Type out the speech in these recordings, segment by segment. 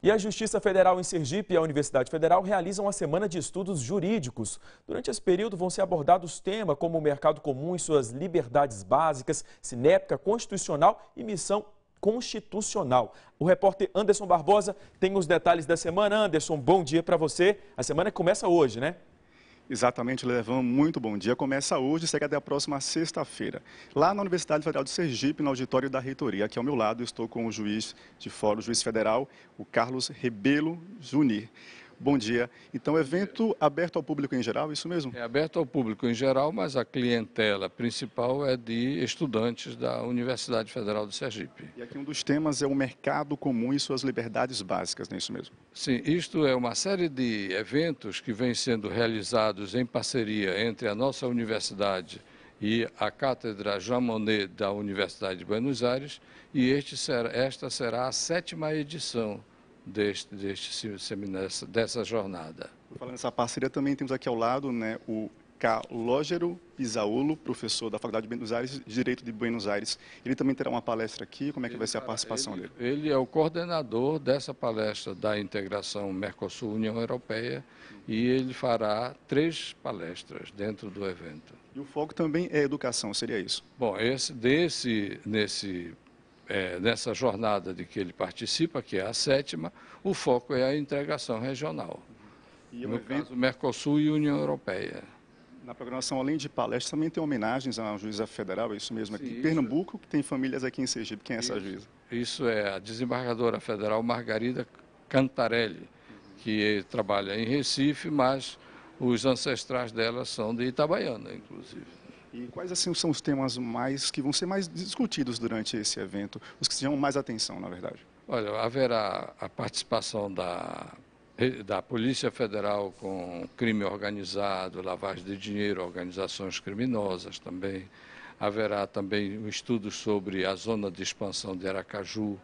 E a Justiça Federal em Sergipe e a Universidade Federal realizam a Semana de Estudos Jurídicos. Durante esse período vão ser abordados temas como o mercado comum e suas liberdades básicas, sinéptica, constitucional e missão constitucional. O repórter Anderson Barbosa tem os detalhes da semana. Anderson, bom dia para você. A semana começa hoje, né? Exatamente, Levan, muito bom dia. Começa hoje e segue até a próxima sexta-feira. Lá na Universidade Federal de Sergipe, no auditório da reitoria, aqui ao meu lado, estou com o juiz de fora, o juiz federal, o Carlos Rebelo Junir. Bom dia. Então, evento aberto ao público em geral, é isso mesmo? É aberto ao público em geral, mas a clientela principal é de estudantes da Universidade Federal do Sergipe. E aqui um dos temas é o mercado comum e suas liberdades básicas, não é isso mesmo? Sim, isto é uma série de eventos que vêm sendo realizados em parceria entre a nossa universidade e a Cátedra Jean Monnet da Universidade de Buenos Aires, e este será, esta será a sétima edição deste, deste seminário, dessa jornada. Falando nessa parceria, também temos aqui ao lado né, o Calógero Pisaulo, professor da Faculdade de Buenos Aires, de Direito de Buenos Aires. Ele também terá uma palestra aqui, como é que ele, vai ser a participação ele, dele? Ele é o coordenador dessa palestra da integração Mercosul-União Europeia e ele fará três palestras dentro do evento. E o foco também é educação, seria isso? Bom, esse, desse, nesse é, nessa jornada de que ele participa, que é a sétima, o foco é a integração regional. E no evento... caso, Mercosul e União Europeia. Na programação, além de palestras, também tem homenagens à juíza federal, é isso mesmo, aqui Sim, em Pernambuco, que tem famílias aqui em Sergipe. Quem é isso, essa juíza? Isso é a desembargadora federal Margarida Cantarelli, que trabalha em Recife, mas os ancestrais dela são de Itabaiana, inclusive. E quais assim são os temas mais que vão ser mais discutidos durante esse evento, os que chamam mais atenção, na verdade? Olha, haverá a participação da da Polícia Federal com crime organizado, lavagem de dinheiro, organizações criminosas também. Haverá também um estudo sobre a zona de expansão de Aracaju.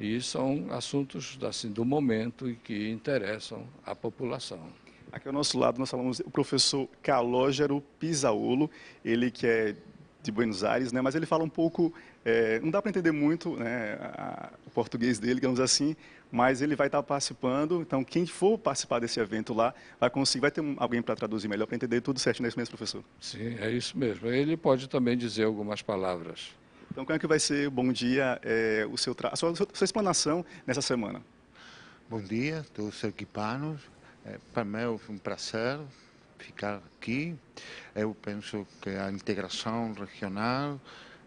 E são assuntos assim, do momento e que interessam à população. Aqui ao nosso lado nós falamos o professor Calógero Pisaolo, ele que é de Buenos Aires, né? Mas ele fala um pouco, é, não dá para entender muito né, a, o português dele, digamos assim, mas ele vai estar participando. Então, quem for participar desse evento lá vai conseguir, vai ter alguém para traduzir melhor para entender tudo certo, não é isso mesmo, professor? Sim, é isso mesmo. Ele pode também dizer algumas palavras. Então, como é que vai ser, bom dia, é, o seu a sua, a sua explanação nessa semana? Bom dia, todos os equipanos. É, para mim é um prazer ficar aqui. Eu penso que a integração regional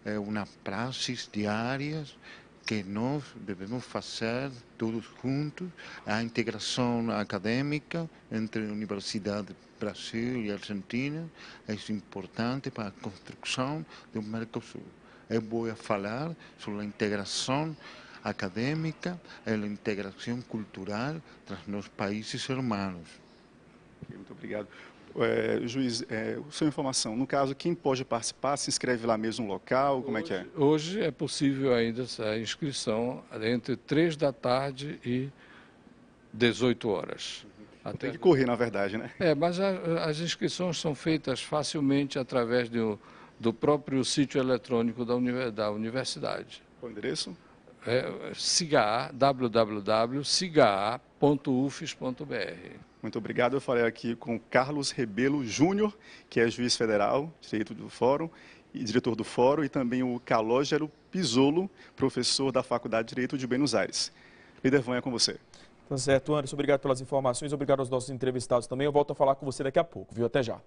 é uma praxis diária que nós devemos fazer todos juntos, a integração acadêmica entre a Universidade Brasil e Argentina é importante para a construção do Mercosul. Eu vou falar sobre a integração académica, a integração cultural entre nos países hermanos. Muito obrigado. É, juiz, é, sua informação, no caso, quem pode participar, se inscreve lá mesmo no local, como hoje, é que é? Hoje é possível ainda a inscrição é entre 3 da tarde e 18 horas. Uhum. Tem que correr, na verdade, né? É, mas a, as inscrições são feitas facilmente através do, do próprio sítio eletrônico da, da universidade. o endereço? é, ciga, www.cigaa.ufes.br. Muito obrigado. Eu falei aqui com Carlos Rebelo Júnior, que é juiz federal, direito do Fórum, e diretor do Fórum, e também o Calógero Pisolo, professor da Faculdade de Direito de Buenos Aires. Líder Van, é com você. Tá certo, Anderson. Obrigado pelas informações. Obrigado aos nossos entrevistados também. Eu volto a falar com você daqui a pouco, viu? Até já.